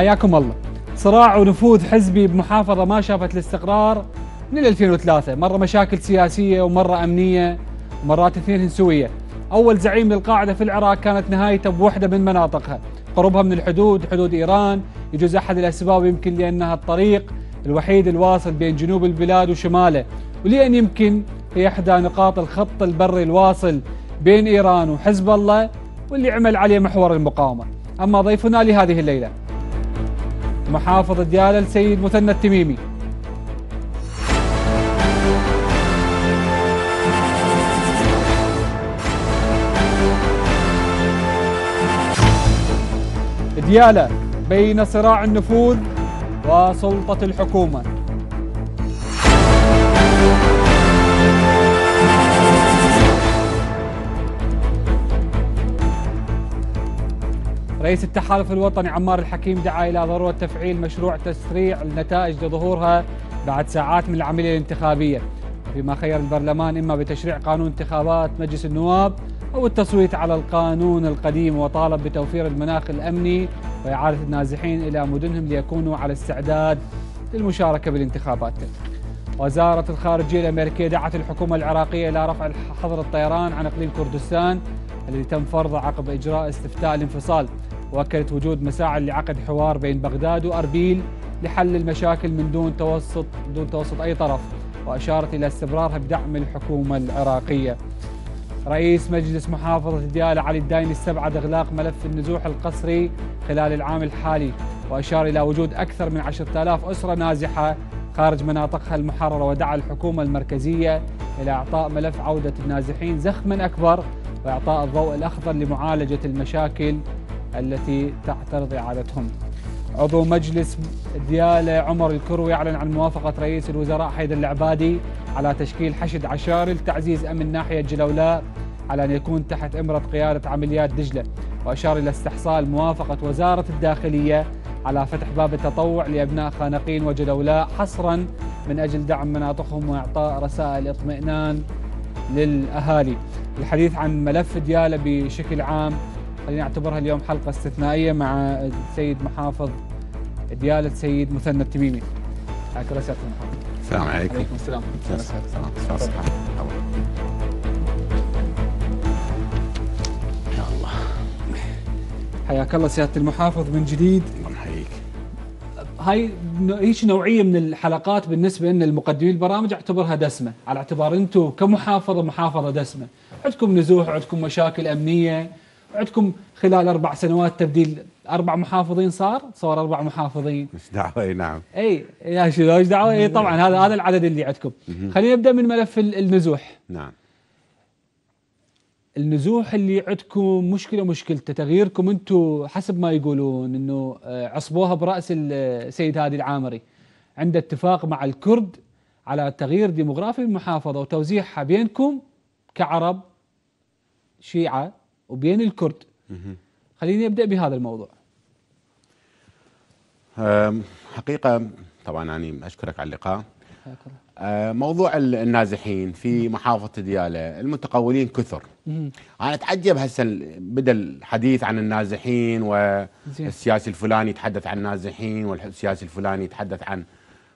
حياكم الله صراع ونفوذ حزبي بمحافظة ما شافت الاستقرار من 2003 مرة مشاكل سياسية ومرة أمنية ومرات اثنين هنسوية أول زعيم للقاعدة في العراق كانت نهايته بوحدة من مناطقها قربها من الحدود حدود إيران يجوز أحد الأسباب يمكن لأنها الطريق الوحيد الواصل بين جنوب البلاد وشماله ولأن يمكن هي إحدى نقاط الخط البري الواصل بين إيران وحزب الله واللي عمل عليه محور المقاومة أما ضيفنا لهذه الليلة محافظ ديالى السيد مثنى التميمي ديالى بين صراع النفوذ وسلطة الحكومة رئيس التحالف الوطني عمار الحكيم دعا إلى ضرورة تفعيل مشروع تسريع النتائج لظهورها بعد ساعات من العملية الانتخابية فيما خير البرلمان إما بتشريع قانون انتخابات مجلس النواب أو التصويت على القانون القديم وطالب بتوفير المناخ الأمني وإعادة النازحين إلى مدنهم ليكونوا على استعداد للمشاركة بالانتخابات وزارة الخارجية الأمريكية دعت الحكومة العراقية إلى رفع حظر الطيران عن إقليم كردستان الذي تم فرضه عقب إجراء استفتاء الانفصال واكدت وجود مساعي لعقد حوار بين بغداد واربيل لحل المشاكل من دون توسط دون توسط اي طرف واشارت الى استمرارها بدعم الحكومه العراقيه. رئيس مجلس محافظه ديالى علي الدايني استبعد اغلاق ملف النزوح القسري خلال العام الحالي واشار الى وجود اكثر من 10000 اسره نازحه خارج مناطقها المحرره ودعا الحكومه المركزيه الى اعطاء ملف عوده النازحين زخما اكبر واعطاء الضوء الاخضر لمعالجه المشاكل التي تعترض إعادتهم عضو مجلس دياله عمر الكروي أعلن عن موافقة رئيس الوزراء حيدر العبادي على تشكيل حشد عشاري لتعزيز أمن ناحية جلولاء على أن يكون تحت إمرة قيادة عمليات دجلة وأشار إلى استحصال موافقة وزارة الداخلية على فتح باب التطوع لأبناء خانقين وجلولاء حصرا من أجل دعم مناطقهم وإعطاء رسائل إطمئنان للأهالي الحديث عن ملف دياله بشكل عام خلينا نعتبرها اليوم حلقة استثنائية مع السيد محافظ ديالة سيد مثنى التميمي حياك الله سيادة المحافظ السلام عليكم عليكم السلام السلام يا الله حياك الله سيادة المحافظ من جديد الله يحييك هاي هيش نوعيه من الحلقات بالنسبه ان المقدمين البرامج اعتبرها دسمه على اعتبار انتم كمحافظه محافظه دسمه عندكم نزوح عندكم مشاكل امنيه عندكم خلال اربع سنوات تبديل اربع محافظين صار صار اربع محافظين ايش دعوه اي نعم اي يا شنو ايش دعوه اي طبعا هذا هذا العدد اللي عندكم خلينا نبدا من ملف النزوح نعم النزوح اللي عندكم مشكله مشكلته تغييركم انتم حسب ما يقولون انه آه، عصبوها براس السيد هادي العامري عند اتفاق مع الكرد على تغيير ديموغرافي المحافظه وتوزيعها بينكم كعرب شيعه وبين الكرد خليني أبدأ بهذا الموضوع حقيقة طبعا يعني أشكرك على اللقاء موضوع النازحين في محافظة ديالى المتقولين كثر أنا أتعجب هسه بدأ الحديث عن النازحين والسياسي الفلاني يتحدث عن النازحين والسياسي الفلاني يتحدث عن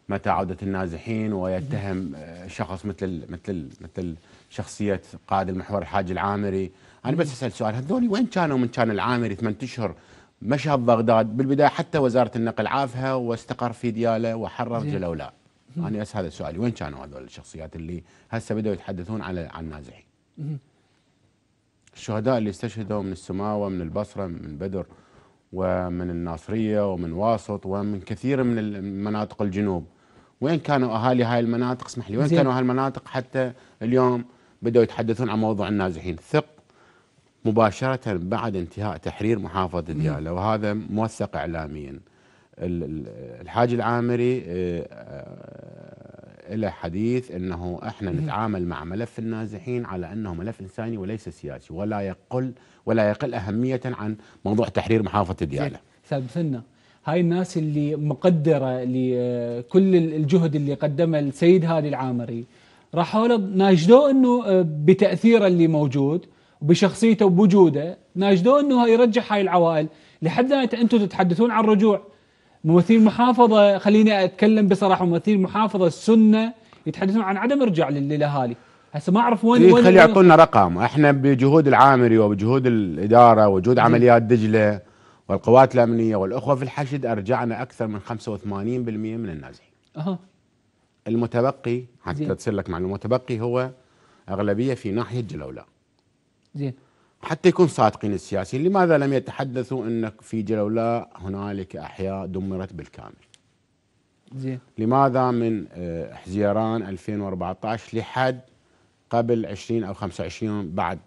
متى عودة النازحين ويتهم أه، شخص مثل مثل مثل شخصية قائد المحور الحاج العامري انا بس اسال سؤال هذول وين كانوا من كان العامري ثمان اشهر مشهد بغداد بالبدايه حتى وزاره النقل عافها واستقر في دياله وحرر جلولاء انا اسال هذا السؤال وين كانوا هذول الشخصيات اللي هسه بداوا يتحدثون على عن النازحين الشهداء اللي استشهدوا من السماوه من البصره من بدر ومن الناصريه ومن واسط ومن كثير من مناطق الجنوب وين كانوا اهالي هاي المناطق اسمح لي وين كانوا كانوا هالمناطق حتى اليوم بداوا يتحدثون عن موضوع النازحين ثق مباشرة بعد انتهاء تحرير محافظة ديالى وهذا موثق إعلاميا الحاج العامري آه، آه، له حديث أنه إحنا نتعامل مع ملف النازحين على أنه ملف إنساني وليس سياسي ولا يقل ولا يقل أهمية عن موضوع تحرير محافظة ديالى ثابتنا هاي الناس اللي مقدرة لكل آه، الجهد اللي قدمه السيد هادي العامري راحوا ناجدوه أنه بتأثيره اللي موجود بشخصيته وبوجوده ناشدوه انه يرجع هاي العوائل لحد الان انتم تتحدثون عن رجوع ممثلين المحافظه خليني اتكلم بصراحه ممثلين المحافظه السنه يتحدثون عن عدم ارجاع للاهالي هسه ما اعرف وين إيه، وين خلي يعطونا رقم احنا بجهود العامري وبجهود الاداره وجهود عمليات دجله والقوات الامنيه والاخوه في الحشد ارجعنا اكثر من 85% من النازحين. اها المتبقي حتى تصير لك معلومه المتبقي هو اغلبيه في ناحيه جلولاء. زين حتى يكون صادقين السياسيين لماذا لم يتحدثوا ان في جلولاء هنالك احياء دمرت بالكامل زين لماذا من آه، حزيران 2014 لحد قبل 20 او 25 بعد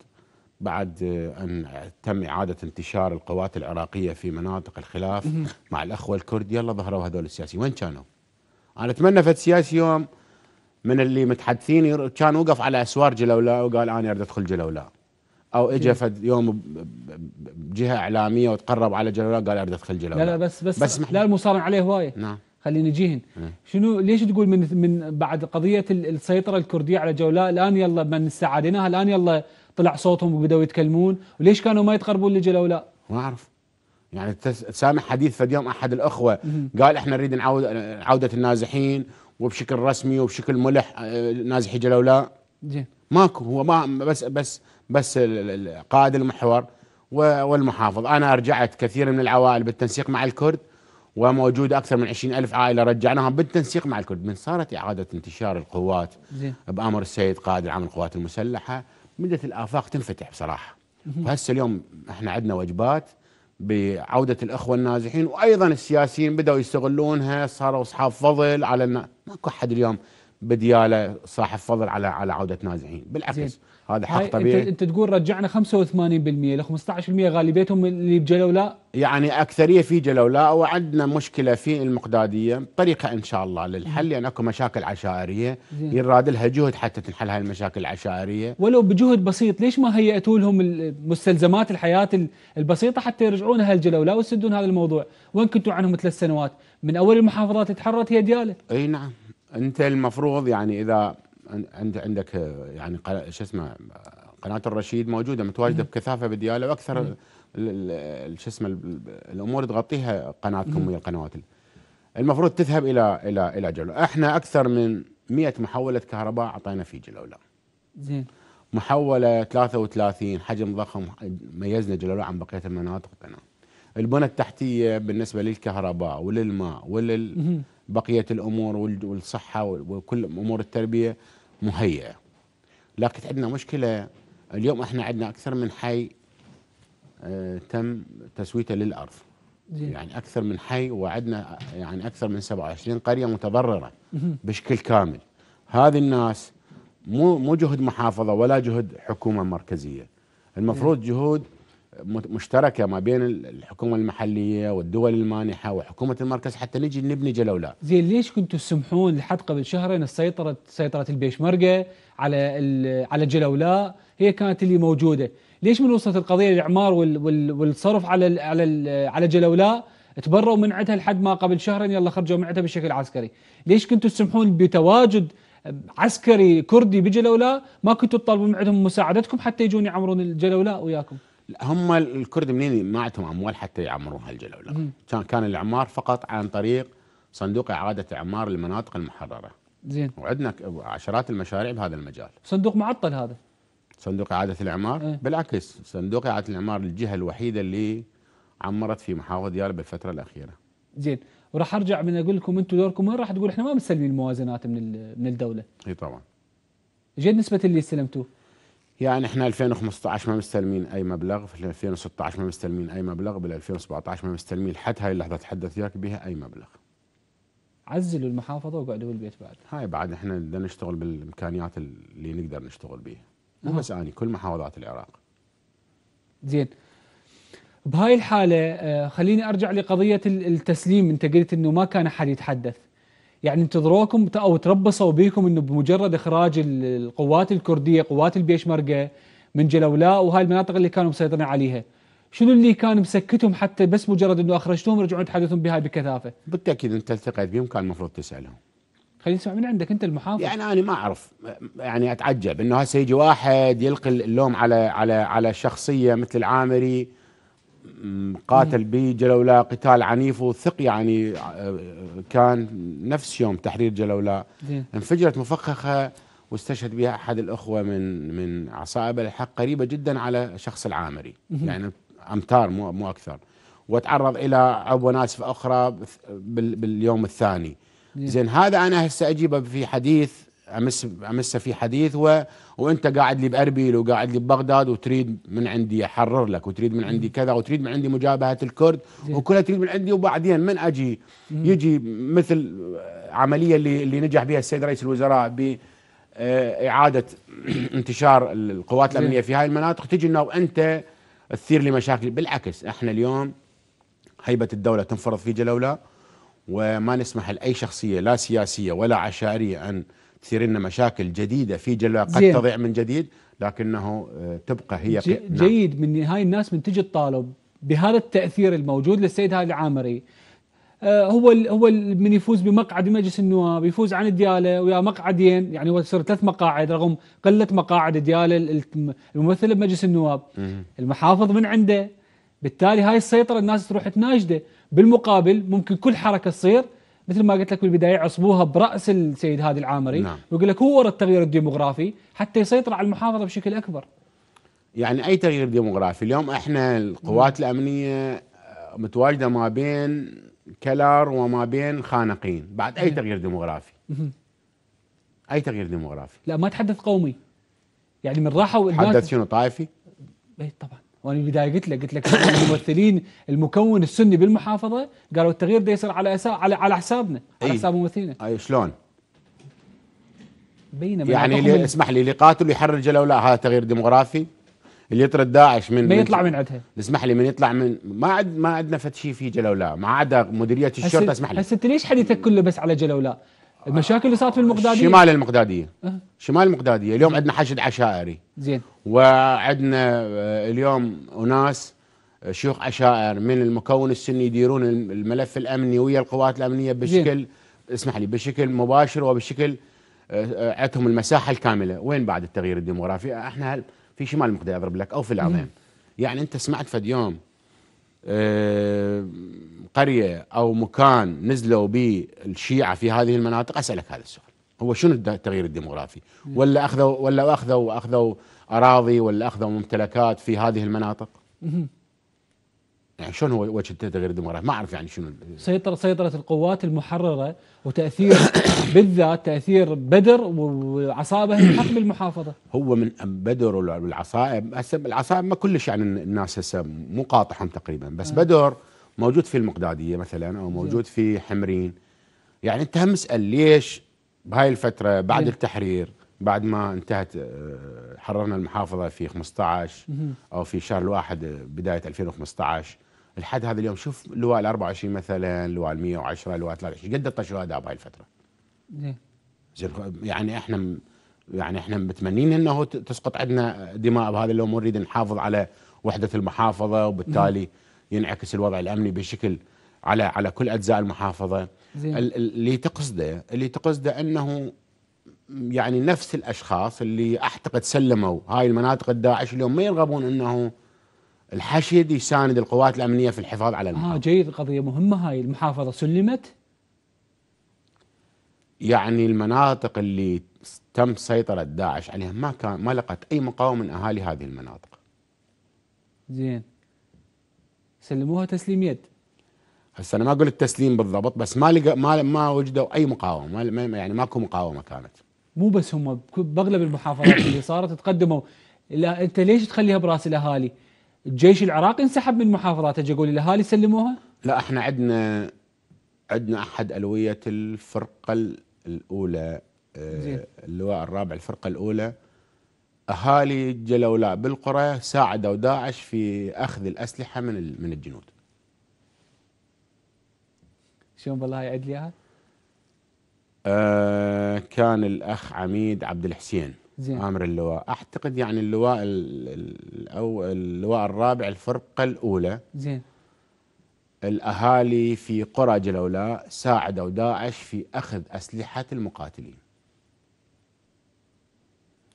بعد آه، ان تم اعاده انتشار القوات العراقيه في مناطق الخلاف مع الاخوه الكرد يلا ظهروا هذول السياسيين وين كانوا؟ انا اتمنى فد سياسي يوم من اللي متحدثين كان وقف على اسوار جلولاء وقال انا اريد ادخل جلولاء او اجى إيه. فد يوم بجهه اعلاميه وتقرب على جلاله قال اريد ادخل جلاله لا لا بس بس, بس لا المصارع عليه هوايه نعم خلينا جيهن إيه. شنو ليش تقول من من بعد قضيه السيطره الكرديه على جولاء الان يلا من استعادناها الان يلا طلع صوتهم وبداوا يتكلمون وليش كانوا ما يتقربون لجلولاء ما اعرف يعني تسامع حديث في يوم احد الاخوه قال احنا نريد نعود عوده النازحين وبشكل رسمي وبشكل ملح آه، نازحي جلولاء زين ماكو هو ما بس بس بس قائد المحور والمحافظ أنا أرجعت كثير من العوائل بالتنسيق مع الكرد وموجود أكثر من 20 ألف عائلة رجعناهم بالتنسيق مع الكرد من صارت إعادة انتشار القوات بأمر السيد قائد العام القوات المسلحة بدأت الآفاق تنفتح بصراحة وهسه اليوم احنا عندنا وجبات بعودة الأخوة النازحين وأيضا السياسيين بدأوا يستغلونها صاروا أصحاب فضل على النا... ماكو أحد اليوم بدياله صاحب فضل على على عودة نازحين بالعكس زي. هذا حق طبيعي انت, انت تقول رجعنا 85% ل 15% غالبيتهم اللي بجلولاء يعني اكثريه في جلولاء وعندنا مشكله في المقداديه طريقه ان شاء الله للحل لان يعني اكو مشاكل عشائريه يراد لها جهد حتى تنحل هاي المشاكل العشائريه ولو بجهد بسيط ليش ما هيئتوا لهم مستلزمات الحياه البسيطه حتى يرجعون هالجلولاء ويسدون هذا الموضوع وين كنتوا عنهم ثلاث سنوات من اول المحافظات تحررت هي دياله اي نعم انت المفروض يعني اذا عند عندك آه، يعني شو اسمه قناه الرشيد موجوده متواجده بكثافه بدياله واكثر شو اسمه الامور تغطيها قناتكم ويا القنوات المفروض تذهب الى الى الى جوله احنا اكثر من 100 محوله كهرباء اعطينا في جلوله زين محوله 33 حجم ضخم ميزنا جلوله عن بقيه المناطق تمام البنى التحتيه بالنسبه للكهرباء وللماء ولل بقيه الامور والصحه وكل امور التربيه مهيئة لكن عندنا مشكلة اليوم احنا عندنا أكثر من حي اه تم تسويته للأرض يعني أكثر من حي وعندنا يعني أكثر من 27 قرية متضررة بشكل كامل هذه الناس مو مو جهد محافظة ولا جهد حكومة مركزية المفروض جهود مشتركه ما بين الحكومه المحليه والدول المانحه وحكومه المركز حتى نجي نبني جلوله. زين ليش كنتوا تسمحون لحد قبل شهرين السيطره سيطره البيشمركه على على جلولاء هي كانت اللي موجوده، ليش من وصلت القضيه للاعمار والصرف على على على جلولاء تبروا من عندها لحد ما قبل شهرين يلا خرجوا من عندها بشكل عسكري، ليش كنتوا تسمحون بتواجد عسكري كردي بجلولاء ما كنتوا تطالبون من عندهم مساعدتكم حتى يجون يعمرون الجلولاء وياكم؟ هم الكرد منين ما عندهم اموال حتى يعمرون هالجوله كان كان الاعمار فقط عن طريق صندوق اعاده اعمار المناطق المحرره زين وعندنا عشرات المشاريع بهذا المجال صندوق معطل هذا صندوق اعاده الاعمار ايه؟ بالعكس صندوق اعاده الاعمار الجهه الوحيده اللي عمرت في محافظه ديالى بالفتره الاخيره زين وراح ارجع من اقول لكم انتم دوركم وين راح تقول احنا ما مسلمين الموازنات من من الدوله اي طبعا زين نسبه اللي استلمتوه يعني احنا 2015 ما مستلمين اي مبلغ في 2016 ما مستلمين اي مبلغ بال 2017 ما مستلمين لحد هاي اللحظه اتحدث وياك بها اي مبلغ عزلوا المحافظه وقعدوا بالبيت بعد هاي بعد احنا بدنا نشتغل بالامكانيات اللي نقدر نشتغل بها مو بس اني كل محافظات العراق زين بهاي الحاله آه، خليني ارجع لقضيه التسليم انت قلت انه ما كان احد يتحدث يعني انتظروكم او تربصوا بيكم انه بمجرد اخراج القوات الكرديه قوات البيشمركه من جلولاء وهاي المناطق اللي كانوا مسيطرين عليها شنو اللي كان مسكتهم حتى بس مجرد انه اخرجتوهم رجعوا يتحدثون بهاي بكثافه بالتاكيد انت التقيت بهم كان المفروض تسالهم خلينا نسمع من عندك انت المحافظ يعني انا ما اعرف يعني اتعجب انه هسه يجي واحد يلقي اللوم على على على شخصيه مثل العامري قاتل به جلولا قتال عنيف وثق يعني آه، كان نفس يوم تحرير جلولا انفجرت مفخخه واستشهد بها احد الاخوه من من عصائب الحق قريبه جدا على شخص العامري يعني امتار مو مو اكثر وتعرض الى عبوه ناسفه اخرى باليوم الثاني زين هذا انا هسه اجيبه في حديث امس امسها في حديث و... وانت قاعد لي باربيل وقاعد لي ببغداد وتريد من عندي احرر لك وتريد من عندي كذا وتريد من عندي مجابهه الكرد وكلها تريد من عندي وبعدين من اجي يجي مثل عمليه اللي اللي نجح بها السيد رئيس الوزراء ب آه، اعاده انتشار القوات الامنيه في هاي المناطق تجي انه انت تثير لي مشاكل بالعكس احنا اليوم هيبه الدوله تنفرض في جلوله وما نسمح لاي شخصيه لا سياسيه ولا عشائريه ان تصير لنا مشاكل جديده في جلة قد تضيع من جديد لكنه آه، تبقى هي جي نعم. جيد من هاي الناس من تجي تطالب بهذا التاثير الموجود للسيد هادي العامري آه، هو هو من يفوز بمقعد بمجلس النواب يفوز عن دياله ويا مقعدين يعني هو صار ثلاث مقاعد رغم قله مقاعد دياله الممثله بمجلس النواب المحافظ من عنده بالتالي هاي السيطره الناس تروح تناشده بالمقابل ممكن كل حركه تصير مثل ما قلت لك بالبدايه عصبوها براس السيد هادي العامري نعم. ويقول لك هو ورا التغيير الديموغرافي حتى يسيطر على المحافظه بشكل اكبر يعني اي تغيير ديموغرافي اليوم احنا القوات الامنيه آه، متواجده ما بين كلار وما بين خانقين بعد اي تغيير ديموغرافي اي تغيير ديموغرافي لا ما تحدث قومي يعني من راحوا حدث شنو طائفي؟ اي طبعا وانا البدايه قلت لك قلت لك الممثلين المكون السني بالمحافظه قالوا التغيير ده يصير على أسا... على على حسابنا على حساب ممثلينا اي شلون؟ بينما يعني اللي اسمح لي اللي يقاتل ويحرر جلولا هذا تغيير ديموغرافي اللي يطرد داعش من ما يطلع من عندها اسمح لي من يطلع من ما عد ما عندنا فد شيء في جلولا ما عدا مديريه الشرطه اسمح لي هسه انت ليش حديثك كله بس على جلولا؟ المشاكل اللي صارت في المقداديه شمال المقداديه أه. شمال المقداديه اليوم عندنا حشد عشائري زين وعندنا آه، اليوم اناس آه، شيوخ عشائر من المكون السني يديرون الملف الامني ويا القوات الامنيه بشكل زين. اسمح لي بشكل مباشر وبشكل آه، عندهم المساحه الكامله وين بعد التغيير الديموغرافي احنا في شمال المقداديه اضرب لك او في العظيم يعني انت سمعت فد يوم آه، قرية أو مكان نزلوا به الشيعة في هذه المناطق أسألك هذا السؤال هو شنو التغيير الديموغرافي ولا أخذوا ولا أخذوا أخذوا أراضي ولا أخذوا ممتلكات في هذه المناطق يعني شلون هو وجه التغيير الديمقراطي ما اعرف يعني شنو سيطرة سيطرة القوات المحررة وتأثير بالذات تأثير بدر وعصابة الحق بالمحافظة هو من بدر والعصائب هسه العصائب ما كلش يعني الناس هسه مو قاطعهم تقريبا بس آه. بدر موجود في المقدادية مثلا او موجود في حمرين يعني انت هم اسال ليش بهاي الفترة بعد التحرير بعد ما انتهت آه، حررنا المحافظة في 15 او في شهر الواحد آه، بداية 2015 لحد هذا اليوم شوف لواء ال 24 مثلا لواء ال 110 لواء 23 قد طلع شهداء بهاي الفتره زين زين يعني احنا يعني احنا متمنين انه تسقط عندنا دماء بهذا اليوم ونريد نحافظ على وحده المحافظه وبالتالي ينعكس الوضع الامني بشكل على على كل اجزاء المحافظه زين. اللي تقصده اللي تقصده انه يعني نفس الاشخاص اللي اعتقد سلموا هاي المناطق الداعش اليوم ما يرغبون انه الحشد يساند القوات الامنيه في الحفاظ على آه، المحافظه. اه جيد قضيه مهمه هاي المحافظه سلمت؟ يعني المناطق اللي تم سيطره داعش عليها ما كان ما لقت اي مقاومه من اهالي هذه المناطق. زين سلموها تسليم يد. هسه انا ما اقول التسليم بالضبط بس ما لقى ما ما وجدوا اي مقاومه ما يعني ماكو مقاومه كانت. مو بس هم باغلب المحافظات اللي صارت تقدموا لا انت ليش تخليها براس الاهالي؟ الجيش العراقي انسحب من محافظاته اقول الاهالي سلموها؟ لا احنا عندنا عندنا احد الويه الفرقه الاولى آه، اللواء الرابع الفرقه الاولى اهالي جلولاء بالقرى ساعدوا داعش في اخذ الاسلحه من من الجنود. شلون بالله يعد لي اياها؟ كان الاخ عميد عبد الحسين زين امر اللواء اعتقد يعني اللواء او اللواء الرابع الفرقه الاولى زين الاهالي في قرى جلولاء ساعدوا داعش في اخذ اسلحه المقاتلين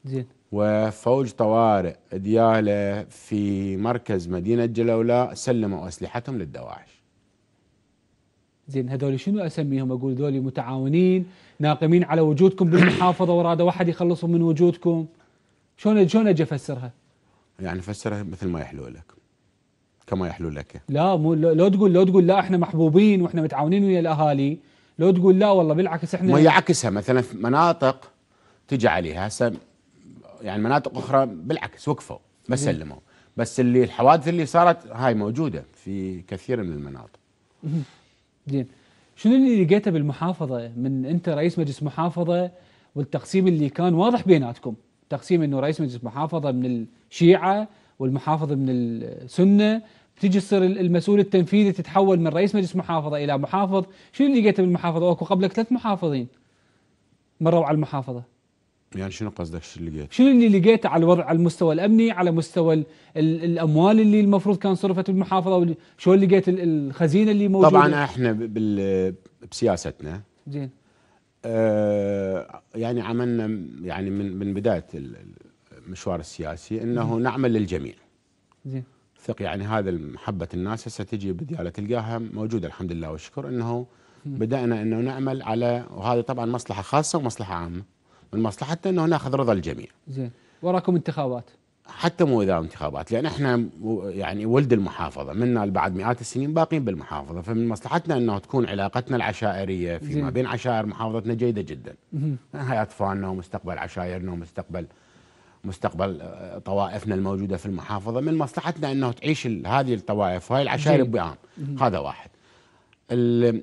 زين وفوج طوارئ دياله في مركز مدينه جلولاء سلموا اسلحتهم للدواعش زين هذول شنو اسميهم اقول ذولي متعاونين ناقمين على وجودكم بالمحافظه وراد واحد يخلصهم من وجودكم شلون شلون اجي افسرها؟ يعني فسرها مثل ما يحلو لك كما يحلو لك لا مو لو تقول لو تقول لا احنا محبوبين واحنا متعاونين ويا الاهالي لو تقول لا والله بالعكس احنا ما يعكسها مثلا في مناطق تجي عليها هسه يعني مناطق اخرى بالعكس وقفوا ما سلموا بس اللي الحوادث اللي صارت هاي موجوده في كثير من المناطق زين شنو اللي لقيته بالمحافظه من انت رئيس مجلس محافظه والتقسيم اللي كان واضح بيناتكم تقسيم انه رئيس مجلس محافظه من الشيعه والمحافظه من السنه تجي تصير المسؤول التنفيذي تتحول من رئيس مجلس محافظه الى محافظ شنو اللي لقيته بالمحافظه اكو قبلك ثلاث محافظين مروا على المحافظه يعني شنو قصدك شنو اللي لقيت؟ شنو اللي لقيته على الوضع على المستوى الامني، على مستوى الـ الـ الاموال اللي المفروض كان صرفت بالمحافظه، شلون لقيت الخزينه اللي موجوده؟ طبعا احنا بال بسياستنا زين آه يعني عملنا يعني من من بدايه المشوار السياسي انه مم. نعمل للجميع. زين ثق يعني هذا محبه الناس هسه تجي بديالة تلقاها موجوده الحمد لله والشكر انه بدانا انه نعمل على وهذا طبعا مصلحه خاصه ومصلحه عامه. من مصلحتنا انه ناخذ رضا الجميع زين وراكم انتخابات حتى مو اذا انتخابات لان احنا يعني ولد المحافظه منا بعد مئات السنين باقين بالمحافظه فمن مصلحتنا انه تكون علاقتنا العشائريه فيما بين عشائر محافظتنا جيده جدا هاي اطفالنا ومستقبل عشائرنا ومستقبل مستقبل آه، طوائفنا الموجوده في المحافظه من مصلحتنا انه تعيش هذه الطوائف وهي العشائر بعام هذا واحد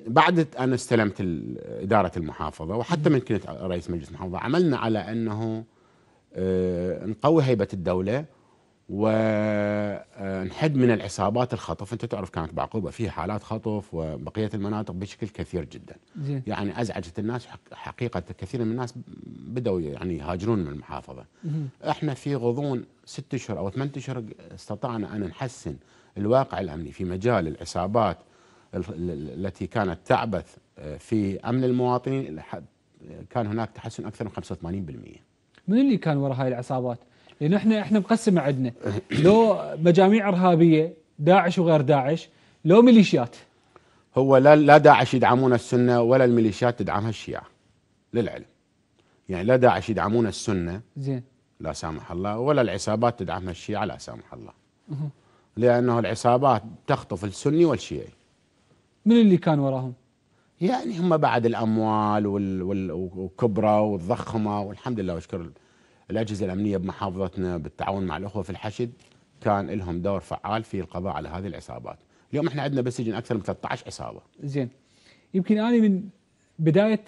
بعد انا استلمت اداره المحافظه وحتى من كنت رئيس مجلس المحافظه عملنا على انه آه، نقوي هيبه الدوله ونحد آه، من العصابات الخطف انت تعرف كانت بعقوبه فيها حالات خطف وبقيه المناطق بشكل كثير جدا زي. يعني ازعجت الناس حقيقه كثير من الناس بداوا يعني يهاجرون من المحافظه مه. احنا في غضون ست اشهر او ثمان اشهر استطعنا ان نحسن الواقع الامني في مجال العصابات التي كانت تعبث آه، في امن المواطنين كان هناك تحسن اكثر من 85% من اللي كان وراء هاي العصابات؟ لان احنا احنا مقسمه عندنا لو مجاميع ارهابيه داعش وغير داعش لو ميليشيات هو لا لا داعش يدعمون السنه ولا الميليشيات تدعمها الشيعه للعلم يعني لا داعش يدعمون السنه زين لا سامح الله ولا العصابات تدعمها الشيعه لا سامح الله لانه العصابات تخطف السني والشيعي من اللي كان وراهم؟ يعني هم بعد الاموال والكبرى وكبرى والضخمه والحمد لله واشكر الاجهزه الامنيه بمحافظتنا بالتعاون مع الاخوه في الحشد كان لهم دور فعال في القضاء على هذه العصابات. اليوم احنا عندنا بالسجن اكثر من 13 عصابه. زين. يمكن انا من بدايه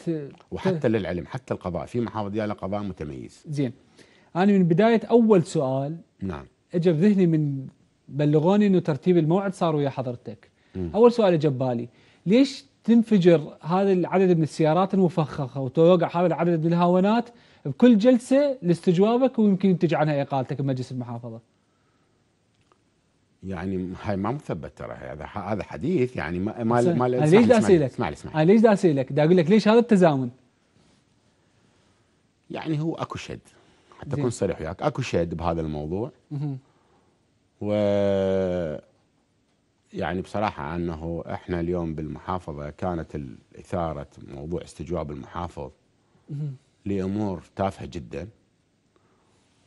وحتى للعلم حتى القضاء في محافظ ديالى قضاء متميز. زين. انا من بدايه اول سؤال نعم اجى بذهني من بلغوني انه ترتيب الموعد صار ويا حضرتك. اول سؤال اجى بالي ليش تنفجر هذا العدد من السيارات المفخخه وتوقع هذا العدد من الهاونات بكل جلسه لاستجوابك ويمكن ينتج عنها اقالتك بمجلس المحافظه. يعني هاي ما مثبت ترى هذا هذا حديث يعني ما ما ما انا ليش دا اسالك؟ اسمعني اسمعني انا ليش دا اسالك؟ دا اقول لك ليش هذا التزامن؟ يعني هو اكو شد حتى اكون صريح وياك اكو شد بهذا الموضوع و يعني بصراحة أنه إحنا اليوم بالمحافظة كانت إثارة موضوع استجواب المحافظ لأمور تافهة جدا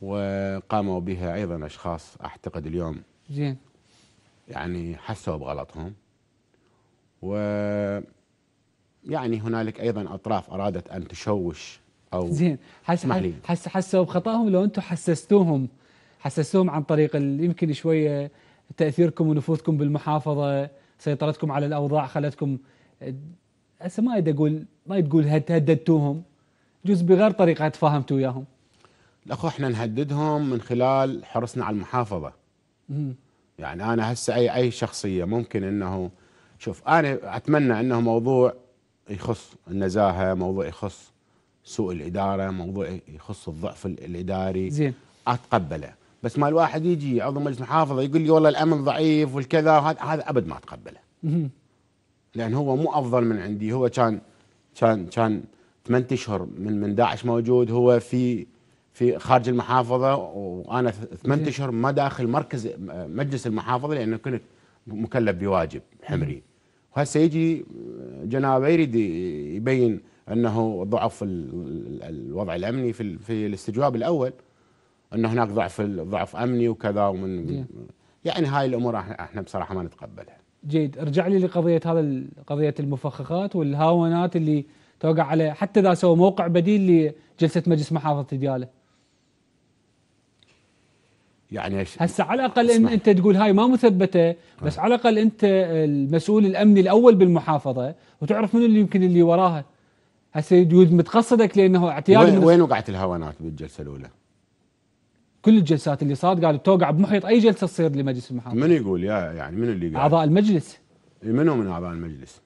وقاموا بها أيضا أشخاص أعتقد اليوم زين يعني حسوا بغلطهم و يعني هنالك أيضا أطراف أرادت أن تشوش أو زين حس حس حسوا بخطأهم لو أنتم حسستوهم حسستوهم عن طريق يمكن شوية تاثيركم ونفوذكم بالمحافظه سيطرتكم على الاوضاع خلتكم هسه ما اريد اقول ما تقول هددتوهم جزء بغير طريقه تفاهمتوا وياهم الاخو احنا نهددهم من خلال حرصنا على المحافظه مم. يعني انا هسه اي اي شخصيه ممكن انه شوف انا اتمنى انه موضوع يخص النزاهه، موضوع يخص سوء الاداره، موضوع يخص الضعف الاداري زين اتقبله بس ما الواحد يجي عضو مجلس محافظه يقول لي والله الامن ضعيف والكذا هذا هذا ابد ما اتقبله لان هو مو افضل من عندي هو كان كان كان ثمان اشهر من من داعش موجود هو في في خارج المحافظه وانا ثمان اشهر ما داخل مركز آه، مجلس المحافظه لانه كنت مكلف بواجب حمري وهسه يجي آه، جنابه يريد يبين انه ضعف الوضع الامني في في الاستجواب الاول ان هناك ضعف ضعف امني وكذا ومن يعني هاي الامور احنا بصراحه ما نتقبلها. جيد، ارجع لي لقضيه هذا قضيه المفخخات والهاونات اللي توقع على حتى اذا سووا موقع بديل لجلسه مجلس محافظه دياله. يعني هسه على الاقل إن انت تقول هاي ما مثبته آه. بس على الاقل انت المسؤول الامني الاول بالمحافظه وتعرف منو اللي يمكن اللي وراها هسه متقصدك لانه اعتياد وين, وين وقعت الهوانات بالجلسه الاولى؟ كل الجلسات اللي صارت قالوا توقع بمحيط اي جلسه تصير لمجلس المحافظه من يقول يا يعني من اللي قال اعضاء المجلس إيه، منو من اعضاء المجلس؟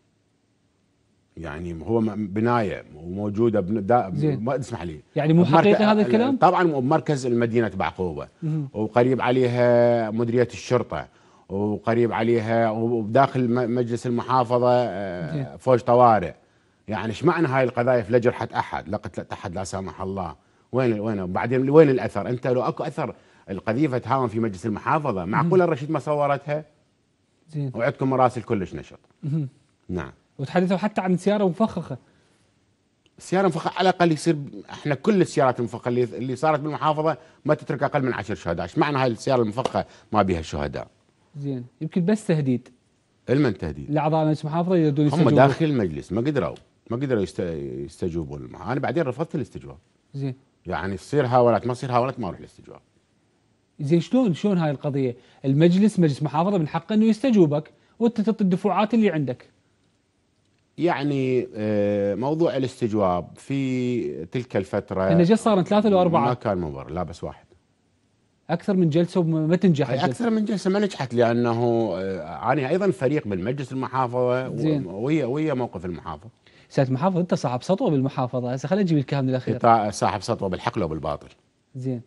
يعني هو بنايه وموجوده بدا... زين. ما اسمح لي يعني مو حقيقي هذا الكلام؟ طبعا بمركز المدينه بعقوبه وقريب عليها مديريه الشرطه وقريب عليها وداخل مجلس المحافظه آه، فوج طوارئ يعني ايش معنى هاي القذائف لجرحت احد لا احد لا سامح الله وين وين وبعدين وين الاثر؟ انت لو اكو اثر القذيفه تهاون في مجلس المحافظه معقوله الرشيد ما صورتها؟ زين وعندكم مراسل كلش نشط. مم. نعم وتحدثوا حتى عن سياره مفخخه سيارة مفخخة على الأقل يصير احنا كل السيارات المفخخة اللي, اللي صارت بالمحافظة ما تترك أقل من عشر شهداء، ايش معنى هاي السيارة المفخخة ما بها شهداء؟ زين يمكن بس تهديد المن تهديد؟ لاعضاء مجلس المحافظة يردون يستجوبون هم داخل المجلس ما قدروا ما قدروا يستجوبون أنا بعدين رفضت الاستجواب زين يعني تصير هاولات ما تصير هاولات ما اروح الاستجواب زين شلون شلون هاي القضيه؟ المجلس مجلس محافظه من حقه انه يستجوبك وانت تعطي الدفوعات اللي عندك. يعني آه، موضوع الاستجواب في تلك الفتره انه جلسه صارت ثلاثه لو اربعه ما كان مبر لا بس واحد اكثر من جلسه وما تنجح الجلسة. اكثر من جلسه ما نجحت لانه آه، انا ايضا فريق بالمجلس المحافظه زين. وهي وهي موقف المحافظه سياده المحافظ انت صاحب سطوه بالمحافظه هسه خلينا نجيب الكلام الاخير صاحب سطوه بالحق لو بالباطل زين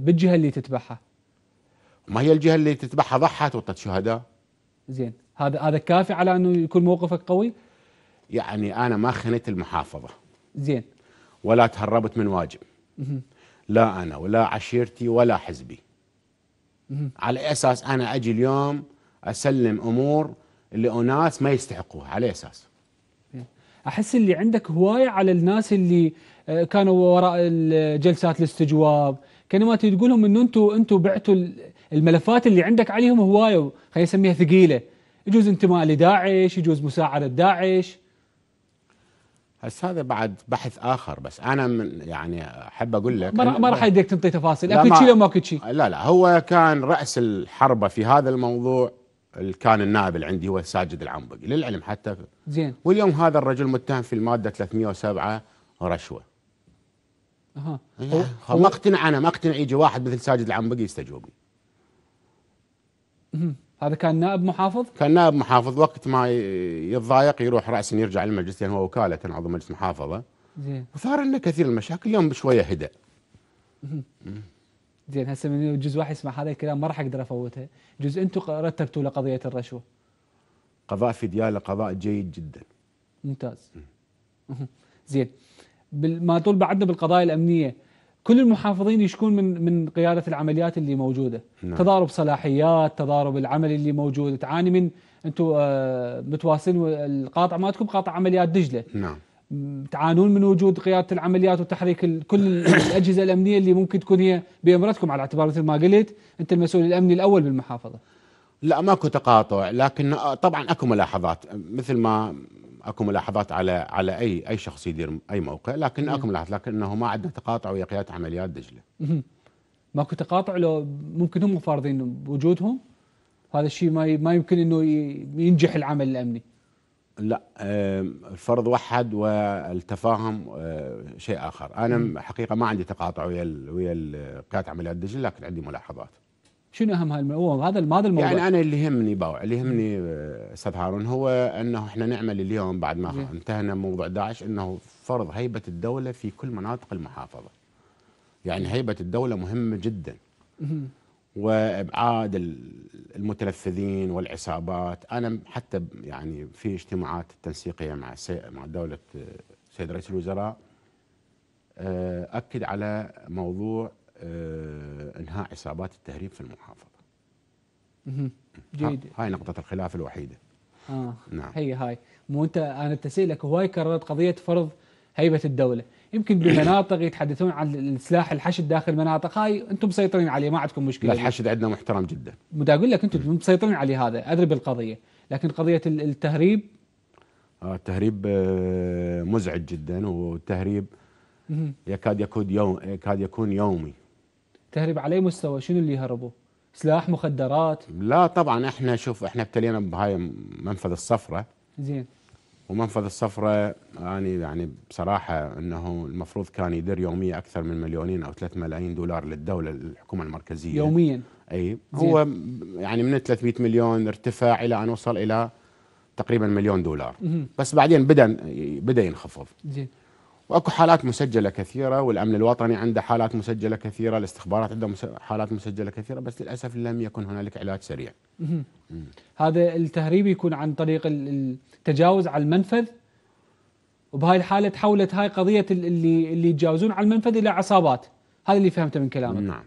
بالجهه اللي تتبعها ما هي الجهه اللي تتبعها ضحت وطت شهداء زين هذا هذا كافي على انه يكون موقفك قوي يعني انا ما خنت المحافظه زين ولا تهربت من واجب مه. لا انا ولا عشيرتي ولا حزبي مه. على اساس انا اجي اليوم اسلم امور لاناس ما يستحقوها على اساس احس اللي عندك هوايه على الناس اللي آه، كانوا وراء جلسات الاستجواب كلمات لهم انه انتم انتم بعتوا الملفات اللي عندك عليهم هوايه خلينا نسميها ثقيله يجوز انتماء لداعش يجوز مساعده داعش بس هذا بعد بحث اخر بس انا من يعني احب اقول لك ما راح يديك تنطي تفاصيل اكيد شيء لو ما اكيد شيء لا لا هو كان راس الحربه في هذا الموضوع كان النائب اللي عندي هو ساجد العنبقي للعلم حتى زين واليوم هذا الرجل متهم في الماده 307 رشوه اها ما اقتنع انا ما اقتنع يجي واحد مثل ساجد العنبقي يستجوب هذا كان نائب محافظ؟ كان نائب محافظ وقت ما يتضايق يروح راسا يرجع للمجلس لان يعني هو وكاله عضو مجلس محافظه زين وثار لنا كثير المشاكل اليوم بشويه هدأ زين هسه من جزء واحد يسمع هذا الكلام ما راح اقدر افوتها جزء انتم رتبتوا لقضيه الرشوه قضاء فديالة قضاء جيد جدا ممتاز زين ما طول بعدنا بالقضايا الامنيه كل المحافظين يشكون من من قياده العمليات اللي موجوده نعم. تضارب صلاحيات تضارب العمل اللي موجود تعاني من انتم آه، متواصلين القاطع مالتكم قاطع عمليات دجله نعم تعانون من وجود قياده العمليات وتحريك كل الاجهزه الامنيه اللي ممكن تكون هي بامرتكم على اعتبار مثل ما قلت انت المسؤول الامني الاول بالمحافظه. لا ماكو تقاطع لكن طبعا اكو ملاحظات مثل ما اكو ملاحظات على على اي اي شخص يدير اي موقع لكن اكو ملاحظات لكن انه ما عندنا تقاطع ويا قياده عمليات دجله. ماكو تقاطع لو ممكن هم مفارضين وجودهم هذا الشيء ما ما يمكن انه ينجح العمل الامني. لا الفرض وحد والتفاهم آه، شيء اخر، انا حقيقه ما عندي تقاطع ويا ويا قياده عمليات دجله لكن عندي ملاحظات. شنو اهم هالموضوع هذا هذا الموضوع يعني انا اللي يهمني باوع اللي يهمني آه، استاذ هارون هو انه احنا نعمل اليوم بعد ما انتهينا موضوع داعش انه فرض هيبه الدوله في كل مناطق المحافظه. يعني هيبه الدوله مهمه جدا. م. وابعاد المتلفذين والعصابات انا حتى يعني في اجتماعات تنسيقيه مع مع دوله آه، سيد رئيس الوزراء آه، اكد على موضوع آه، انهاء عصابات التهريب في المحافظه جيد هاي نقطه الخلاف الوحيده اه نعم هي هاي مو انت انا تسالك هواي كررت قضيه فرض هيبه الدوله يمكن بمناطق يتحدثون عن السلاح الحشد داخل مناطق هاي انتم مسيطرين عليه ما عندكم مشكله الحشد عندنا محترم جدا اقول لك انتم مسيطرين عليه هذا ادري بالقضيه لكن قضيه التهريب آه، التهريب آه، مزعج جدا والتهريب يكاد يكون يوم يكاد يكون يومي تهريب على اي مستوى شنو اللي يهربوا سلاح مخدرات لا طبعا احنا شوف احنا ابتلينا بهاي منفذ الصفره زين ومنفذ الصفرة يعني يعني بصراحة أنه المفروض كان يدير يوميا أكثر من مليونين أو ثلاث ملايين دولار للدولة الحكومة المركزية يوميا أي هو زين. يعني من 300 مليون ارتفع إلى أن وصل إلى تقريبا مليون دولار بس بعدين بدأ بدأ ينخفض زين واكو حالات مسجله كثيره والامن الوطني عنده حالات مسجله كثيره، الاستخبارات عنده حالات مسجله كثيره بس للاسف لم يكن هنالك علاج سريع. هذا التهريب يكون عن طريق التجاوز على المنفذ وبهاي الحاله تحولت هاي قضيه اللي اللي يتجاوزون على المنفذ الى عصابات، هذا اللي فهمته من كلامك. نعم.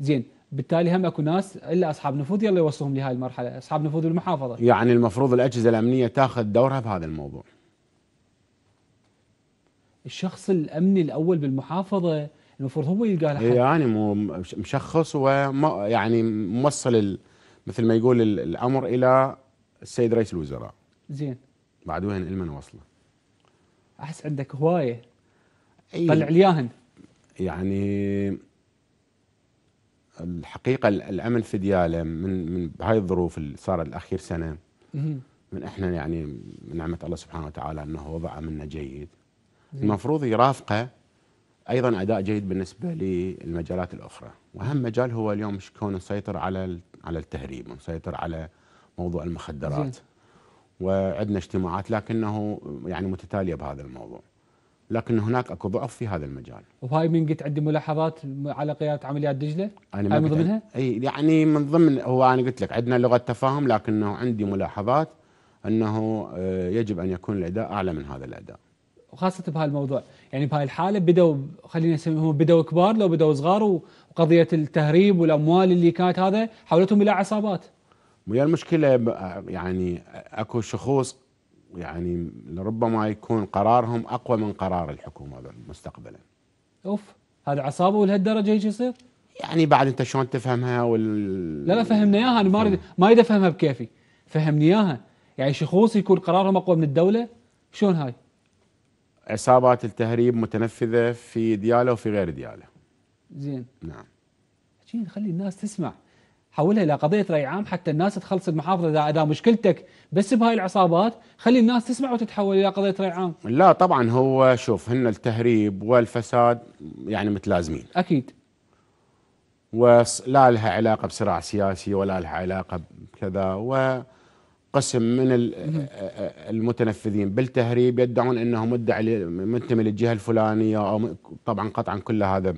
زين، بالتالي هم اكو ناس الا اصحاب نفوذ يلا يوصلهم لهاي المرحله، اصحاب نفوذ المحافظه. يعني المفروض الاجهزه الامنيه تاخذ دورها بهذا الموضوع. الشخص الامني الاول بالمحافظه المفروض هو يلقى له يعني يعني مشخص ويعني موصل مثل ما يقول الامر الى السيد رئيس الوزراء زين بعد وين المن وصله احس عندك هوايه طلع لياهن يعني الحقيقه الامن في دياله من من بهاي الظروف اللي صارت الاخير سنه من احنا يعني من نعمه الله سبحانه وتعالى انه وضع امننا جيد المفروض يرافقه ايضا اداء جيد بالنسبه للمجالات الاخرى واهم مجال هو اليوم شكون نسيطر على على التهريب ونسيطر على موضوع المخدرات وعندنا اجتماعات لكنه يعني متتاليه بهذا الموضوع لكن هناك اكو ضعف في هذا المجال وهاي من قلت عندي ملاحظات على قياده عمليات دجله انا من ضمنها اي يعني من ضمن هو انا قلت لك عندنا لغه تفاهم لكنه عندي ملاحظات انه آه، يجب ان يكون الاداء اعلى من هذا الاداء وخاصه بهالموضوع يعني بهالحاله بدوا خلينا نسميهم بدوا كبار لو بدوا صغار وقضيه التهريب والاموال اللي كانت هذا حولتهم الى عصابات ويا المشكله يعني اكو شخوص يعني ربما يكون قرارهم اقوى من قرار الحكومه مستقبلا اوف هذا عصابه ولهالدرجه هيك يصير؟ يعني بعد انت شلون تفهمها وال لا لا فهمنا اياها انا ما اريد ما اريد افهمها بكيفي فهمني اياها يعني شخوص يكون قرارهم اقوى من الدوله شلون هاي؟ عصابات التهريب متنفذه في دياله وفي غير دياله. زين. نعم. جين خلي الناس تسمع حولها الى قضيه راي عام حتى الناس تخلص المحافظه اذا اذا مشكلتك بس بهاي العصابات خلي الناس تسمع وتتحول الى قضيه راي عام. لا طبعا هو شوف هن التهريب والفساد يعني متلازمين. اكيد. ولا لها علاقه بصراع سياسي ولا لها علاقه بكذا و قسم من المتنفذين بالتهريب يدعون انه مدعي منتمي للجهه الفلانيه او طبعا قطعا كل هذا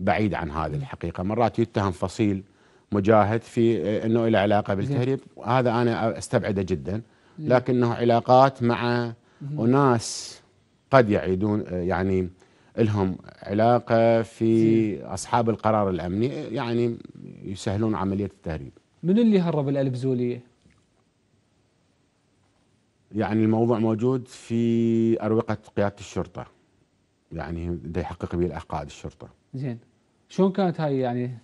بعيد عن هذه الحقيقه، مرات يتهم فصيل مجاهد في انه له علاقه بالتهريب، هذا انا استبعده جدا، لكنه علاقات مع اناس قد يعيدون يعني لهم علاقه في اصحاب القرار الامني يعني يسهلون عمليه التهريب. من اللي هرب الالبزوليه؟ يعني الموضوع موجود في أروقة قيادة الشرطة يعني بده يحقق به العقائد الشرطة زين شلون كانت هاي يعني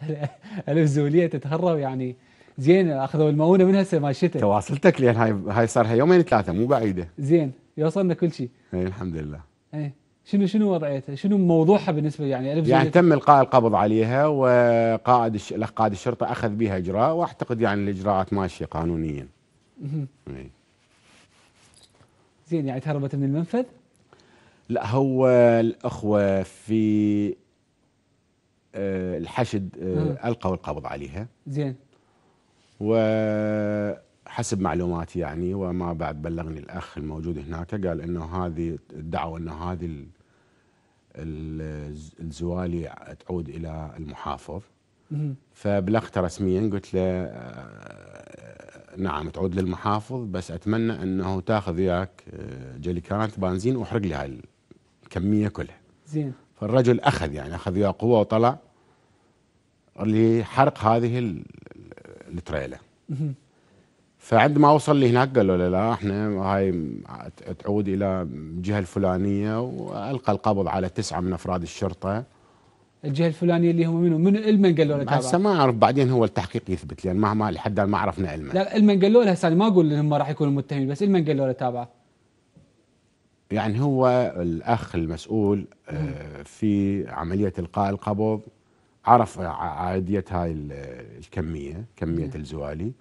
الفزوليه تتهرب يعني زين اخذوا المؤونه من هسه ما شتى تواصلتك لان هاي هاي صار لها يومين ثلاثه مو بعيده زين يوصلنا كل شيء اي الحمد لله اي شنو شنو وضعيتها؟ شنو موضوعها بالنسبه يعني ألف يعني تم القاء القبض عليها وقائد قائد الشرطه اخذ بها اجراء واعتقد يعني الاجراءات ماشيه قانونيا. زين يعني تهربت من المنفذ؟ لا هو الاخوه في آه، الحشد آه، القوا القبض عليها زين وحسب معلوماتي يعني وما بعد بلغني الاخ الموجود هناك قال انه هذه الدعوة انه هذه الزوالي تعود الى المحافظ فبلغت رسميا قلت له آه، نعم تعود للمحافظ بس اتمنى انه تاخذ وياك آه، جليكانات بنزين واحرق لي هاي الكميه كلها زين فالرجل اخذ يعني اخذ وياه قوه وطلع لحرق هذه التريلا فعندما لي لهناك قالوا له لا احنا هاي تعود الى الجهه الفلانيه والقى القبض على تسعه من افراد الشرطه الجهه الفلانيه اللي هم منهم من المن قالوا لك هسه ما اعرف بعدين هو التحقيق يثبت لان مهما لحد ما عرفنا المن لا المن قالوا له هسه ما اقول انهم راح يكونوا متهمين بس المن قالوا له تابعه يعني هو الاخ المسؤول آه، في عمليه القاء القبض عرف عاديه هاي الكميه كميه الزوالي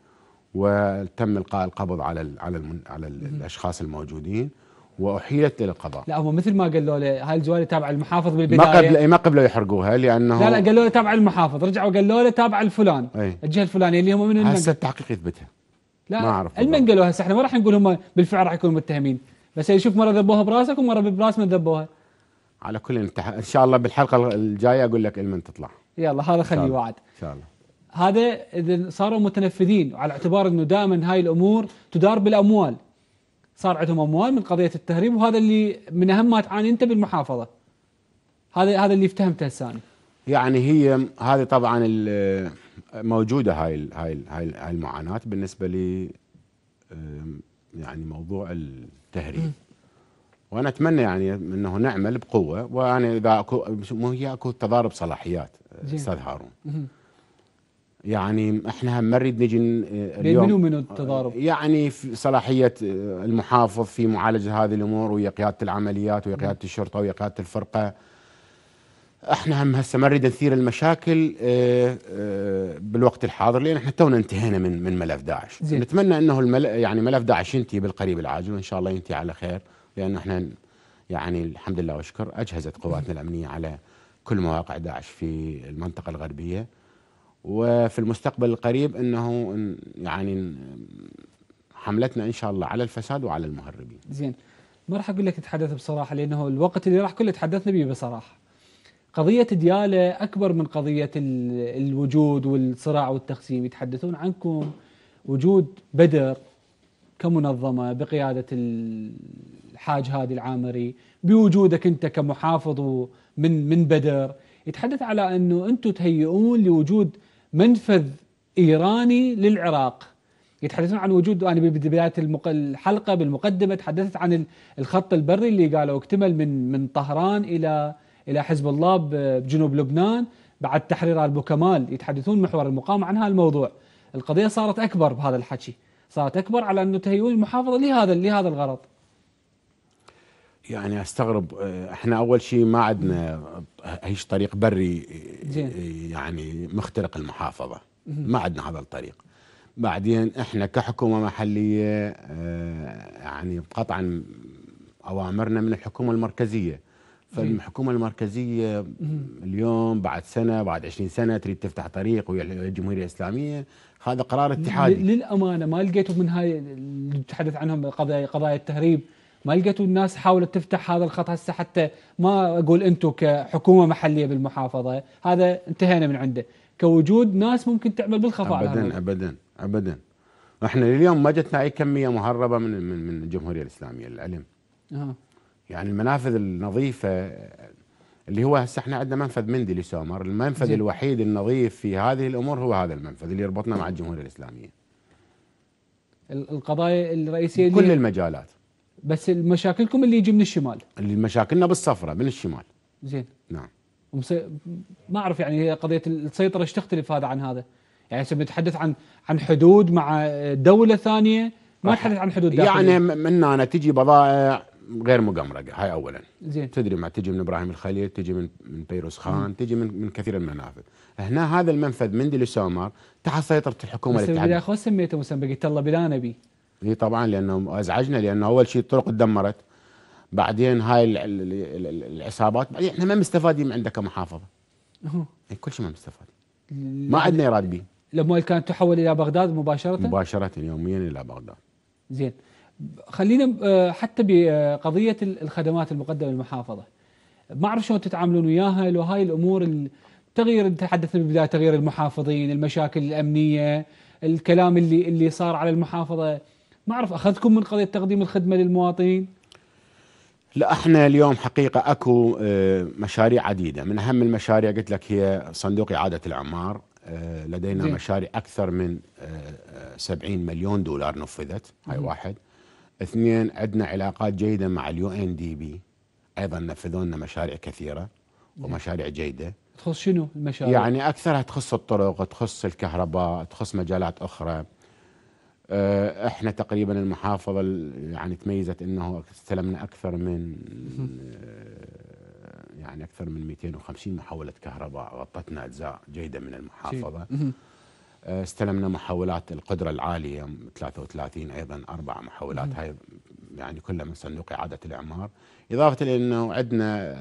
وتم القاء القبض على على على الاشخاص الموجودين واحيلت الى القضاء لا هو مثل ما قالوا له هاي الجوال تابعه المحافظ بالبدايه ما قبل إيه، ما قبلوا يحرقوها لانه لا لا قالوا له تابعه المحافظ رجعوا قالوا له تابعه أي. الجهه الفلانيه اللي هم من هسه التحقيق يثبتها لا ما اعرف المن قالوها هسه احنا ما راح نقول هم بالفعل راح يكونوا متهمين بس يشوف يعني مره ذبوها براسك ومره براس من ذبوها على كل ان شاء الله بالحلقه الجايه اقول لك المن تطلع يلا هذا خليه وعد ان شاء الله هذا اذا صاروا متنفذين على اعتبار انه دائما هاي الامور تدار بالاموال صار عندهم اموال من قضيه التهريب وهذا اللي من اهم ما تعاني انت بالمحافظه هذا هذا اللي فهمته لساني يعني هي هذه طبعا موجوده هاي الـ هاي الـ هاي, الـ هاي المعاناه بالنسبه لي يعني موضوع التهريب وانا اتمنى يعني انه نعمل بقوه وانا اذا اكو مو هي اكو تضارب صلاحيات آه، استاذ هارون يعني احنا هنمرد نجي اليوم منو منو التضارب آه، يعني في صلاحيه آه، المحافظ في معالجه هذه الامور ويا قياده العمليات ويا قياده الشرطه ويا قياده الفرقه احنا هم هسه نريد نثير المشاكل آه، بالوقت الحاضر لان احنا تونا انتهينا من من ملف داعش زي. نتمنى انه المل يعني ملف داعش ينتهي بالقريب العاجل وان شاء الله ينتهي على خير لان احنا يعني الحمد لله واشكر اجهزت قواتنا الامنيه على كل مواقع داعش في المنطقه الغربيه وفي المستقبل القريب انه يعني حملتنا ان شاء الله على الفساد وعلى المهربين. زين ما راح اقول لك تحدث بصراحه لانه الوقت اللي راح كله تحدثنا به بصراحه. قضية ديالة أكبر من قضية الوجود والصراع والتقسيم يتحدثون عنكم وجود بدر كمنظمة بقيادة الحاج هادي العامري بوجودك أنت كمحافظ من من بدر يتحدث على أنه أنتم تهيئون لوجود منفذ إيراني للعراق يتحدثون عن وجود أنا يعني بداية الحلقة بالمقدمة تحدثت عن الخط البري اللي قالوا اكتمل من من طهران إلى إلى حزب الله بجنوب لبنان بعد تحرير أبو كمال يتحدثون محور المقاومة عن هذا الموضوع القضية صارت أكبر بهذا الحكي صارت أكبر على أنه تهيئون المحافظة لهذا لهذا الغرض يعني استغرب آه، احنا اول شيء ما عندنا هيش طريق بري آه، يعني مخترق المحافظه ما عندنا هذا الطريق بعدين احنا كحكومه محليه آه، يعني قطعا اوامرنا من الحكومه المركزيه فالحكومه المركزيه اليوم بعد سنه بعد 20 سنه تريد تفتح طريق ويا الجمهوريه الاسلاميه هذا قرار اتحادي للامانه ما لقيتوا من هاي اللي تحدث عنهم قضايا قضايا التهريب ما لقيتوا الناس حاولت تفتح هذا الخط هسه حتى ما اقول انتم كحكومه محليه بالمحافظه هذا انتهينا من عنده كوجود ناس ممكن تعمل بالخفاء ابدا ابدا ابدا احنا لليوم ما جتنا اي كميه مهربه من من, من الجمهوريه الاسلاميه للعلم آه. يعني المنافذ النظيفه اللي هو هسه احنا عندنا منفذ مندي لسومر المنفذ زي. الوحيد النظيف في هذه الامور هو هذا المنفذ اللي يربطنا مع الجمهوريه الاسلاميه القضايا الرئيسيه كل المجالات بس مشاكلكم اللي يجي من الشمال اللي مشاكلنا بالصفراء من الشمال زين نعم ومس... ما اعرف يعني هي قضيه السيطره ايش تختلف هذا عن هذا؟ يعني هسه بنتحدث عن عن حدود مع دوله ثانيه ما نتحدث عن حدود داخلية. يعني من هنا تجي بضائع غير مقمرقه هاي اولا زين تدري ما تجي من ابراهيم الخليل تجي من من بيروس خان م. تجي من من كثير المنافذ هنا هذا المنفذ من ديلي سومر تحت سيطره الحكومه الاتحاديه اخوي سميته قلت الله بلا نبي هي طبعا لانه ازعجنا لانه اول شيء الطرق تدمرت بعدين هاي العصابات بعدين يعني احنا ما مستفادين من عندك كمحافظه يعني كل شيء ما مستفاد ما عندنا ايراد به الاموال كانت تحول الى بغداد مباشره مباشره يوميا الى بغداد زين خلينا آه، حتى بقضيه الخدمات المقدمه للمحافظه ما اعرف شلون تتعاملون وياها لو هاي الامور التغيير تحدثنا بالبدايه تغيير المحافظين المشاكل الامنيه الكلام اللي اللي صار على المحافظه ما أعرف أخذكم من قضية تقديم الخدمة للمواطنين لا احنا اليوم حقيقه اكو آه، مشاريع عديده من اهم المشاريع قلت لك هي صندوق اعاده الاعمار آه، لدينا زي. مشاريع اكثر من 70 آه، مليون دولار نفذت هاي واحد اثنين عندنا علاقات جيده مع اليو ان دي بي ايضا نفذوا لنا مشاريع كثيره ومشاريع جيده تخص شنو المشاريع يعني اكثرها تخص الطرق تخص الكهرباء تخص مجالات اخرى آه، احنا تقريبا المحافظه يعني تميزت انه استلمنا اكثر من آه، يعني اكثر من 250 محاوله كهرباء غطتنا اجزاء جيده من المحافظه آه، استلمنا محاولات القدره العاليه 33 ايضا اربع محاولات هاي يعني كلها من صندوق اعاده الاعمار اضافه الى انه عندنا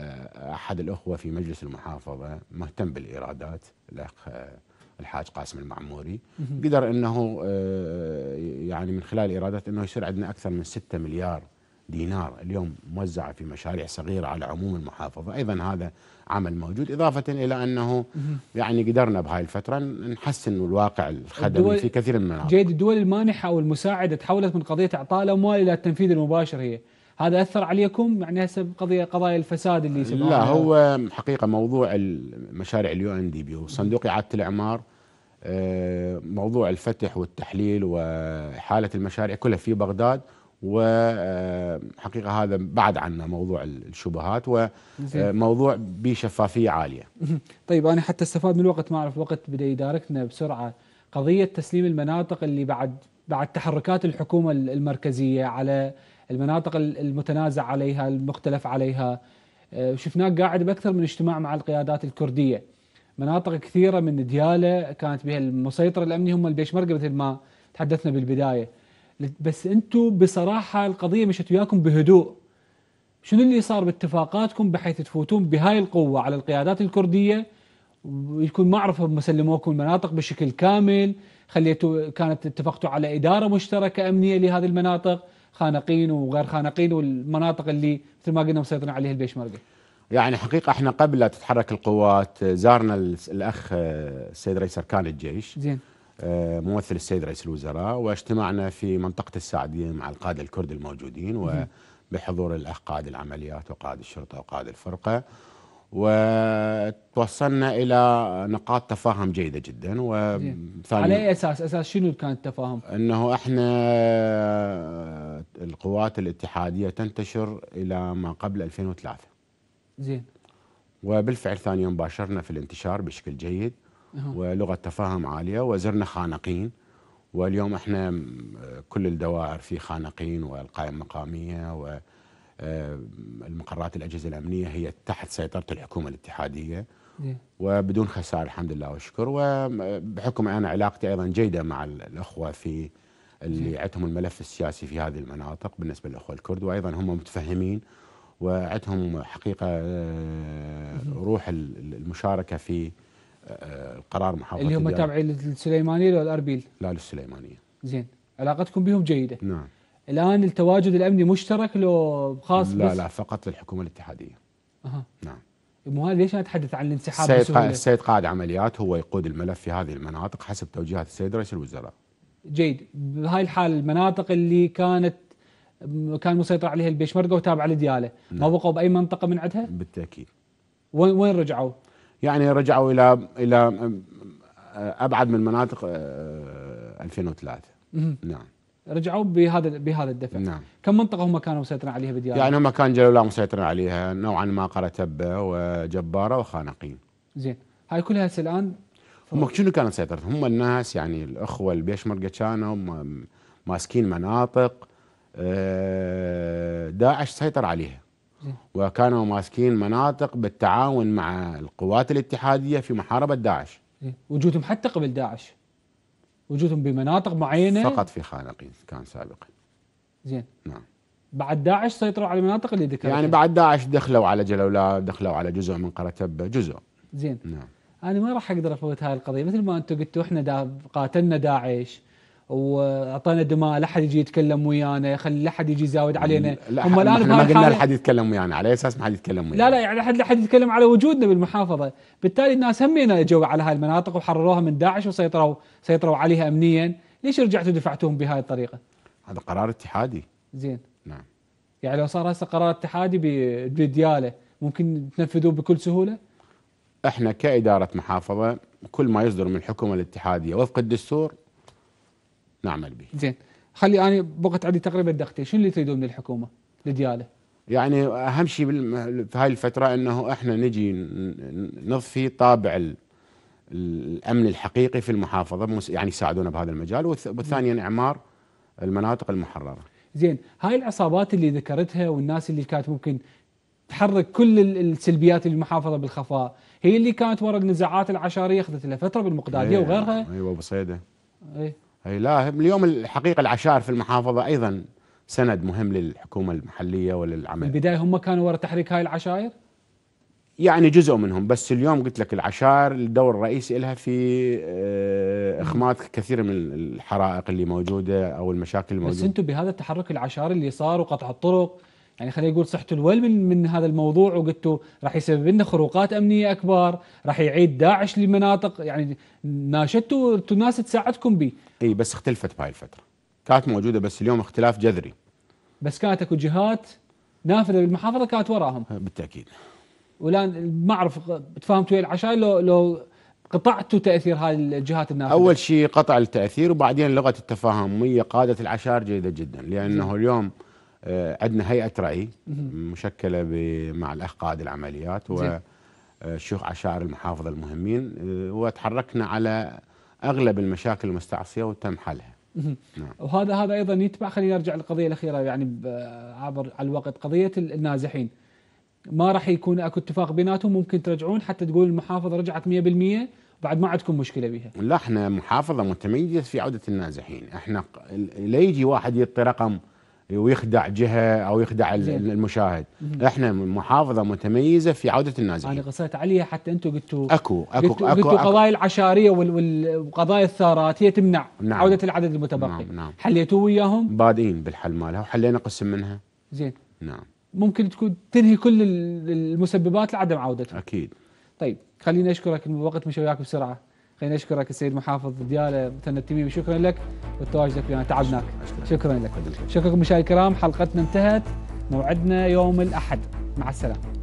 احد الاخوه في مجلس المحافظه مهتم بالايرادات الاخ الحاج قاسم المعموري قدر انه آه، يعني من خلال ايرادات انه يصير عندنا اكثر من 6 مليار دينار اليوم موزعه في مشاريع صغيره على عموم المحافظه، ايضا هذا عمل موجود، اضافه الى انه يعني قدرنا بهاي الفتره نحسن الواقع الخدمي في كثير من المناطق. جيد الدول المانحه والمساعده تحولت من قضيه اعطاء الاموال الى التنفيذ المباشر هي، هذا اثر عليكم يعني هسه قضيه قضايا الفساد اللي لا هو حقيقه موضوع المشاريع اليو ان دي بي وصندوق اعاده الاعمار آه، موضوع الفتح والتحليل وحاله المشاريع كلها في بغداد وحقيقه آه، هذا بعد عنا موضوع الشبهات وموضوع آه، بشفافيه عاليه. طيب انا حتى استفاد من الوقت ما اعرف وقت بدا يداركنا بسرعه قضيه تسليم المناطق اللي بعد بعد تحركات الحكومه المركزيه على المناطق المتنازع عليها المختلف عليها آه، شفناه قاعد باكثر من اجتماع مع القيادات الكرديه مناطق كثيره من دياله كانت بها المسيطر الامني هم البيشمركه مثل ما تحدثنا بالبدايه بس انتم بصراحه القضيه مشت وياكم بهدوء شنو اللي صار باتفاقاتكم بحيث تفوتون بهاي القوه على القيادات الكرديه ويكون ما اعرف هم سلموكم المناطق بشكل كامل خليتوا كانت اتفقتوا على اداره مشتركه امنيه لهذه المناطق خانقين وغير خانقين والمناطق اللي مثل ما قلنا مسيطرين عليها البيشمركه. يعني حقيقه احنا قبل لا تتحرك القوات آه، زارنا الاخ آه، السيد رئيس اركان الجيش زين آه، ممثل السيد رئيس الوزراء واجتمعنا في منطقه السعديه مع القاده الكرد الموجودين وبحضور الاخ قائد العمليات وقائد الشرطه وقائد الفرقه وتوصلنا الى نقاط تفاهم جيده جدا و على اي اساس اساس شنو كان التفاهم؟ انه احنا القوات الاتحاديه تنتشر الى ما قبل 2003 زين وبالفعل ثاني يوم باشرنا في الانتشار بشكل جيد ولغه تفاهم عاليه وزرنا خانقين واليوم احنا كل الدوائر في خانقين والقائمه المقاميه و آه، المقرات الاجهزه الامنيه هي تحت سيطره الحكومه الاتحاديه وبدون خسائر الحمد لله والشكر وبحكم انا علاقتي ايضا جيده مع الاخوه في اللي عندهم الملف السياسي في هذه المناطق بالنسبه للاخوه الكرد وايضا هم متفهمين وعندهم حقيقه آه، روح المشاركه في القرار آه، محافظه اللي هم تابعين للسليمانيه ولا الاربيل؟ لا للسليمانيه زين علاقتكم بهم جيده نعم الان التواجد الامني مشترك لو خاص لا بس؟ لا فقط للحكومه الاتحاديه اها نعم مو ليش اتحدث عن الانسحاب السيد, السيد قائد عمليات هو يقود الملف في هذه المناطق حسب توجيهات السيد رئيس الوزراء جيد بهاي الحال المناطق اللي كانت كان مسيطر عليها البيشمركه وتابعه لدياله ما بقوا نعم. باي منطقه من عندها بالتاكيد وين وين رجعوا يعني رجعوا الى الى ابعد من مناطق 2003 آه، نعم رجعوا بهذا بهذا الدفع نعم. كم منطقه هم كانوا مسيطرين عليها بدياله يعني هم كان جلولا مسيطرين عليها نوعا ما قرتبه وجباره وخانقين زين هاي كلها هسه الان هم شنو كانت سيطرتهم؟ هم الناس يعني الاخوه بيشمرقه كانوا ماسكين مناطق آه، داعش سيطر عليها وكانوا ماسكين مناطق بالتعاون مع القوات الاتحاديه في محاربه داعش وجودهم حتى قبل داعش وجودهم بمناطق معينه فقط في خانقين كان سابقا زين نعم بعد داعش سيطروا على المناطق اللي ذكرتها يعني بعد داعش دخلوا على جلولاب دخلوا على جزء من قرى تبه جزء زين نعم انا ما راح اقدر افوت هاي القضيه مثل ما انتم قلتوا احنا دا قاتلنا داعش واعطينا دماء لا احد يجي يتكلم ويانا خلي لا احد يجي يزاود علينا هم الان ما قلنا لا احد يتكلم ويانا على اساس ما حد يتكلم ويانا لا لا يعني لا احد يتكلم على وجودنا بالمحافظه بالتالي الناس همينا اجوا على هاي المناطق وحرروها من داعش وسيطروا سيطروا عليها امنيا ليش رجعتوا دفعتوهم بهاي الطريقه هذا قرار اتحادي زين نعم يعني لو صار هسه قرار اتحادي بدياله ممكن تنفذوه بكل سهوله احنا كاداره محافظه كل ما يصدر من الحكومه الاتحاديه وفق الدستور نعمل به. زين خلي انا بقت عندي تقريبا دقيقتين، شنو اللي تريدون من الحكومه لدياله؟ يعني اهم شيء في هاي الفتره انه احنا نجي نضفي طابع الامن الحقيقي في المحافظه يعني يساعدونا بهذا المجال وثانيا اعمار المناطق المحرره. زين هاي العصابات اللي ذكرتها والناس اللي كانت ممكن تحرك كل السلبيات المحافظه بالخفاء هي اللي كانت وراء النزاعات العشائريه اخذت لها فتره بالمقداديه إيه. وغيرها ايوه وبصيده إيه. اي اي لا اليوم الحقيقه العشائر في المحافظه ايضا سند مهم للحكومه المحليه وللعمل البدايه هم كانوا وراء تحريك هاي العشائر؟ يعني جزء منهم بس اليوم قلت لك العشائر الدور الرئيسي لها في آه، اخماد كثير من الحرائق اللي موجوده او المشاكل الموجوده بس انتم بهذا التحرك العشائري اللي صار وقطع الطرق يعني خلينا نقول صحته الول من من هذا الموضوع وقلتوا راح يسبب لنا خروقات امنيه اكبر، راح يعيد داعش لمناطق يعني ناشدتوا الناس تساعدكم به. اي بس اختلفت بهاي الفتره. كانت موجوده بس اليوم اختلاف جذري. بس كانت اكو جهات نافذه بالمحافظه كانت وراهم. بالتاكيد. والان ما اعرف تفاهمت ويا العشاي لو لو قطعتوا تاثير هاي الجهات النافذه اول شيء قطع التاثير وبعدين لغه التفاهميه قاده العشائر جيده جدا لانه اليوم آه، عندنا هيئه راي مشكله مع الاخ قائد العمليات والشيخ آه، عشائر المحافظه المهمين آه، وتحركنا على اغلب المشاكل المستعصيه وتم حلها نعم. وهذا هذا ايضا يتبع خلينا نرجع للقضيه الاخيره يعني عبر على الوقت قضيه النازحين ما راح يكون اكو اتفاق بيناتهم ممكن ترجعون حتى تقول المحافظه رجعت 100% بعد ما عندكم مشكله بها لا احنا محافظه متميزه في عوده النازحين احنا لا يجي واحد يعطي رقم ويخدع جهه او يخدع جيب. المشاهد مم. احنا محافظه متميزه في عوده النازحين انا قصيت عليها حتى انتم قلتوا اكو اكو قلتوا, أكو, قلتوا أكو قضايا العشاريه والقضايا الثارات هي تمنع نعم. عوده العدد المتبقي نعم. نعم. حليتوا وياهم بادئين بالحل مالها وحلينا قسم منها زين نعم ممكن تكون تنهي كل المسببات لعدم عودتها اكيد طيب خليني اشكرك الوقت مش وياك بسرعه خلينا نشكرك السيد محافظ دياله مثنى التميمي شكرا لك وتواجدك ويانا تعبناك شكرا, لك شكرا لكم مشاهدي الكرام حلقتنا انتهت موعدنا يوم الاحد مع السلامه